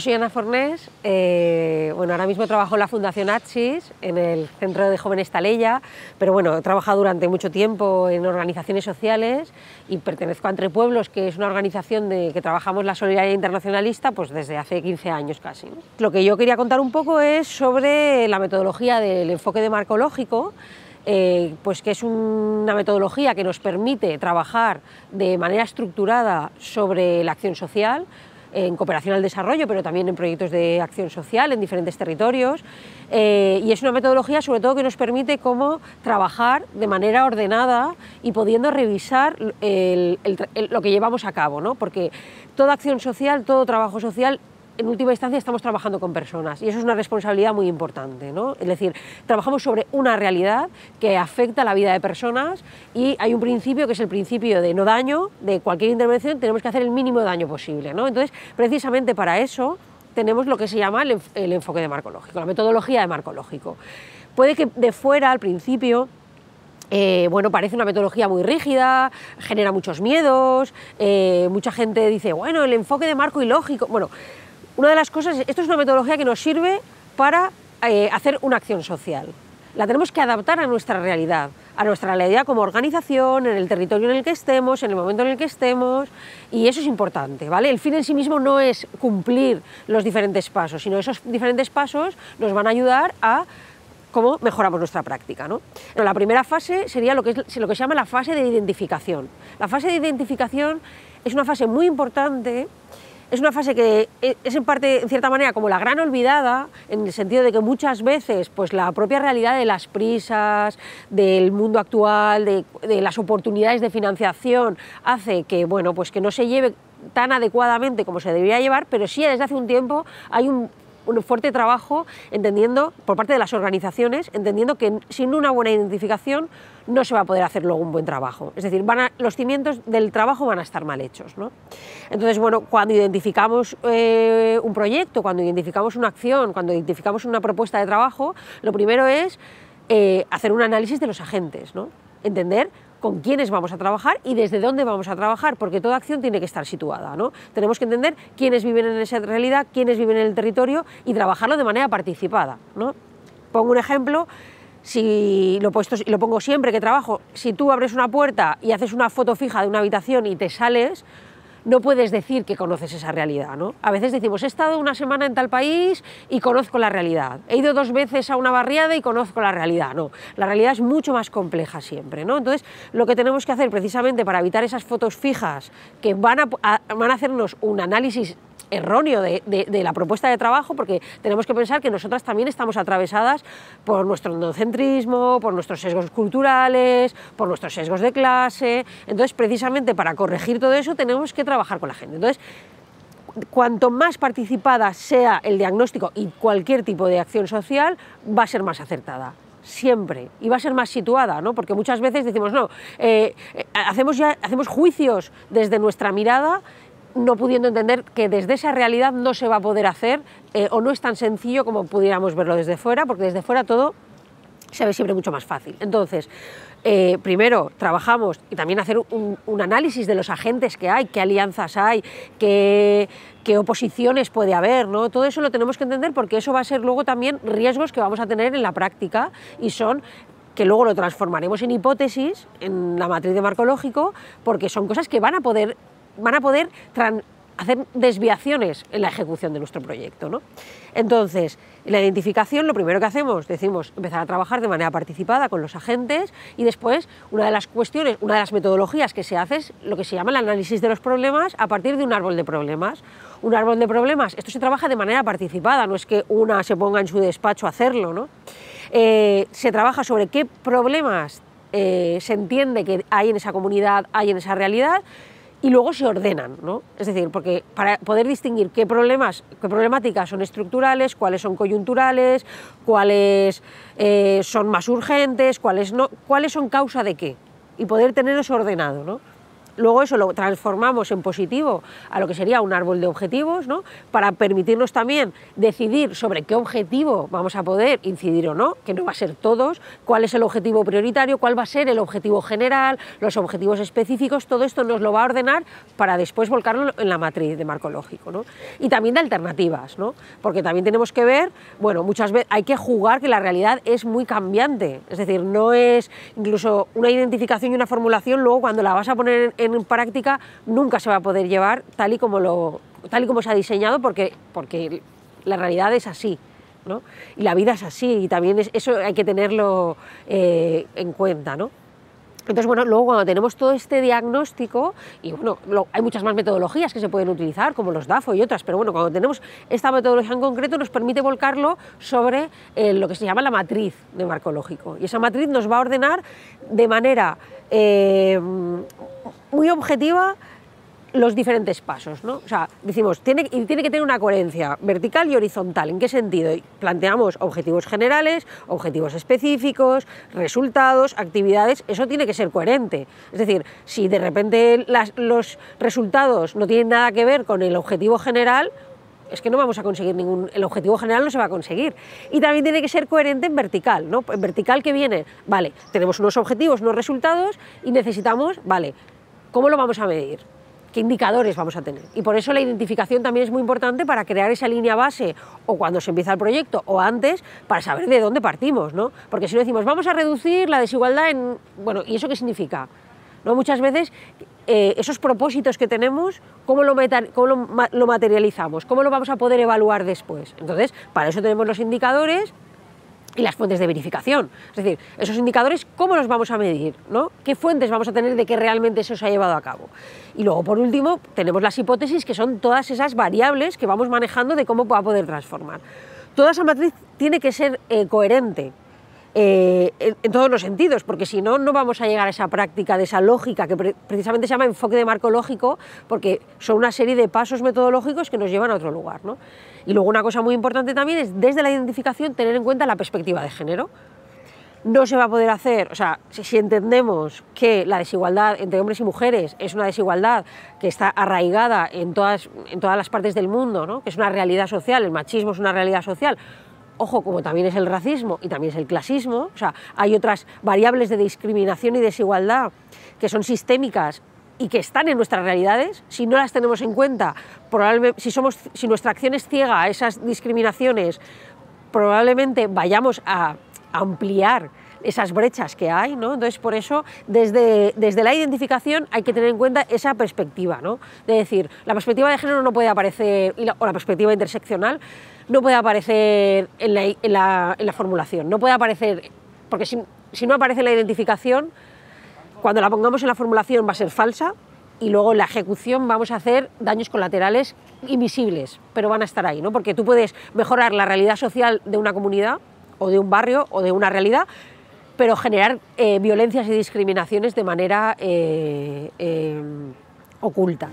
Yo soy Ana Fornés, eh, bueno, ahora mismo trabajo en la Fundación Atsis, en el Centro de Jóvenes Taleya, pero bueno, he trabajado durante mucho tiempo en organizaciones sociales y pertenezco a Entre Pueblos, que es una organización de que trabajamos la solidaridad internacionalista pues desde hace 15 años casi. Lo que yo quería contar un poco es sobre la metodología del enfoque demarcológico, eh, pues que es una metodología que nos permite trabajar de manera estructurada sobre la acción social, en cooperación al desarrollo, pero también en proyectos de acción social en diferentes territorios. Eh, y es una metodología sobre todo que nos permite cómo trabajar de manera ordenada y pudiendo revisar lo que llevamos a cabo, ¿no? porque toda acción social, todo trabajo social en última instancia estamos trabajando con personas y eso es una responsabilidad muy importante. ¿no? Es decir, trabajamos sobre una realidad que afecta la vida de personas y hay un principio que es el principio de no daño, de cualquier intervención tenemos que hacer el mínimo daño posible. Entonces, precisamente para eso tenemos lo que se llama el, enfoque de lógico... la metodología de lógico... Puede que de fuera al principio eh, bueno, parece una metodología muy rígida, genera muchos miedos, eh, mucha gente dice, bueno, el enfoque de marco y lógico, bueno, una de las cosas, esto es una metodología que nos sirve para eh, hacer una acción social. La tenemos que adaptar a nuestra realidad, a nuestra realidad como organización, en el territorio en el que estemos, en el momento en el que estemos, y eso es importante, ¿vale? El fin en sí mismo no es cumplir los diferentes pasos, sino esos diferentes pasos nos van a ayudar a cómo mejoramos nuestra práctica. ¿no? la primera fase sería lo que, lo que se llama la fase de identificación. La fase de identificación es una fase muy importante es una fase que e-, es en parte, en cierta manera, como la gran olvidada, en el sentido de que muchas veces pues, la propia realidad de las prisas, del mundo actual, de, las oportunidades de financiación, hace que, bueno, pues que no se lleve tan adecuadamente como se debería llevar, pero sí desde hace un tiempo hay un un fuerte trabajo entendiendo por parte de las organizaciones, entendiendo que sin una buena identificación no se va a poder hacer luego un buen trabajo. Es decir, van los cimientos del trabajo van a estar mal hechos. Entonces, bueno, cuando identificamos eh, un proyecto, cuando identificamos una acción, cuando identificamos una propuesta de trabajo, lo primero es eh, hacer un análisis de los agentes, ¿no? entender con quiénes vamos a trabajar y desde dónde vamos a trabajar, porque toda acción tiene que estar situada. ¿no? Tenemos que entender quiénes viven en esa realidad, quiénes viven en el territorio y trabajarlo de manera participada. ¿no? Pongo un ejemplo si lo, puesto, lo pongo siempre que trabajo, si tú abres una puerta y haces una foto fija de una habitación y te sales, no puedes decir que conoces esa realidad. ¿no? A veces decimos, he estado una semana en tal país y conozco la realidad. He ido dos veces a una barriada y conozco la realidad. No, la realidad es mucho más compleja siempre. ¿no? Entonces, lo que tenemos que hacer precisamente para evitar esas fotos fijas que van van a hacernos un análisis erróneo de, la propuesta de trabajo, porque tenemos que pensar que nosotras también estamos atravesadas por nuestro endocentrismo, por nuestros sesgos culturales, por nuestros sesgos de clase. Entonces, precisamente para corregir todo eso, tenemos que trabajar con la gente. Entonces, cuanto más participada sea el diagnóstico y cualquier tipo de acción social, va a ser más acertada siempre y va a ser más situada, ¿no? porque muchas veces decimos, no, eh, eh, hacemos, ya, hacemos juicios desde nuestra mirada no pudiendo entender que desde esa realidad no se va a poder hacer eh, o no es tan sencillo como pudiéramos verlo desde fuera, porque desde fuera todo se ve siempre mucho más fácil. Entonces, eh, primero trabajamos y también hacer un, análisis de los agentes que hay, qué alianzas hay, qué, oposiciones puede haber, ¿no? Todo eso lo tenemos que entender porque eso va a ser luego también riesgos que vamos a tener en la práctica y son que luego lo transformaremos en hipótesis, en la matriz de marco lógico, porque son cosas que van a poder van a poder hacer desviaciones en la ejecución de nuestro proyecto. ¿no? Entonces, la identificación, lo primero que hacemos, decimos, empezar a trabajar de manera participada con los agentes y después una de las cuestiones, una de las metodologías que se hace es lo que se llama el análisis de los problemas a partir de un árbol de problemas. Un árbol de problemas, esto se trabaja de manera participada, no es que una se ponga en su despacho a hacerlo, ¿no? Eh, se trabaja sobre qué problemas eh, se entiende que hay en esa comunidad, hay en esa realidad, y luego se ordenan, ¿no? Es decir, porque para poder distinguir qué problemas, qué problemáticas son estructurales, cuáles son coyunturales, cuáles eh, son más urgentes, cuáles no, cuáles son causa de qué y poder tener eso ordenado, ¿no? luego eso lo transformamos en positivo a lo que sería un árbol de objetivos, para permitirnos también decidir sobre qué objetivo vamos a poder incidir o no, que no va a ser todos, cuál es el objetivo prioritario, cuál va a ser el objetivo general, los objetivos específicos, todo esto nos lo va a ordenar para después volcarlo en la matriz de marco lógico. Y también de alternativas, ¿no? porque también tenemos que ver, bueno, muchas veces hay que jugar que la realidad es muy cambiante, es decir, no es incluso una identificación y una formulación, luego cuando la vas a poner en en práctica nunca se va a poder llevar tal y como, lo, tal y como se ha diseñado porque, porque la realidad es así. Y la vida es así y también eso hay que tenerlo eh, en cuenta. Entonces, bueno, luego cuando tenemos todo este diagnóstico, y bueno, hay muchas más metodologías que se pueden utilizar, como los DAFO y otras, pero bueno, cuando tenemos esta metodología en concreto nos permite volcarlo sobre eh, lo que se llama la matriz de marcológico. Y esa matriz nos va a ordenar de manera eh, muy objetiva los diferentes pasos, ¿no? O sea, decimos, tiene, y tiene que tener una coherencia vertical y horizontal. ¿En qué sentido? Planteamos objetivos generales, objetivos específicos, resultados, actividades, eso tiene que ser coherente. Es decir, si de repente los resultados no tienen nada que ver con el objetivo general, es que no vamos a conseguir ningún, el objetivo general no se va a conseguir. Y también tiene que ser coherente en vertical, ¿no? En vertical que viene, vale, tenemos unos objetivos, unos resultados y necesitamos, vale, ¿Cómo lo vamos a medir? ¿Qué indicadores vamos a tener? Y por eso la identificación también es muy importante para crear esa línea base o cuando se empieza el proyecto o antes para saber de dónde partimos, ¿no? Porque si no decimos, vamos a reducir la desigualdad en... Bueno, ¿y eso qué significa? ¿No? Muchas veces eh, esos propósitos que tenemos, ¿cómo, lo, lo materializamos? ¿Cómo lo vamos a poder evaluar después? Entonces, para eso tenemos los indicadores y las fuentes de verificación. Es decir, esos indicadores, ¿cómo los vamos a medir? ¿no? ¿Qué fuentes vamos a tener de que realmente eso se ha llevado a cabo? Y luego, por último, tenemos las hipótesis, que son todas esas variables que vamos manejando de cómo va a poder transformar. Toda esa matriz tiene que ser eh, coherente, eh, en, todos los sentidos, porque si no, no vamos a llegar a esa práctica de esa lógica que precisamente se llama enfoque de marco lógico, porque son una serie de pasos metodológicos que nos llevan a otro lugar. Y luego una cosa muy importante también es desde la identificación tener en cuenta la perspectiva de género. No se va a poder hacer, o sea, si, entendemos que la desigualdad entre hombres y mujeres es una desigualdad que está arraigada en todas, en todas las partes del mundo, ¿no? que es una realidad social, el machismo es una realidad social, ojo, como también es el racismo y también es el clasismo, o sea, hay otras variables de discriminación y desigualdad que son sistémicas y que están en nuestras realidades, si no las tenemos en cuenta, probablemente, si, somos, si nuestra acción es ciega a esas discriminaciones, probablemente vayamos a ampliar esas brechas que hay, ¿no? Entonces, por eso, desde, desde la identificación hay que tener en cuenta esa perspectiva, ¿no? De decir, la perspectiva de género no puede aparecer, o la perspectiva interseccional, no puede aparecer en la, formulación, no puede aparecer, porque si, no aparece la identificación, cuando la pongamos en la formulación va a ser falsa, y luego en la ejecución vamos a hacer daños colaterales invisibles, pero van a estar ahí, ¿no? Porque tú puedes mejorar la realidad social de una comunidad o de un barrio o de una realidad, pero generar eh, violencias y discriminaciones de manera eh, eh, oculta.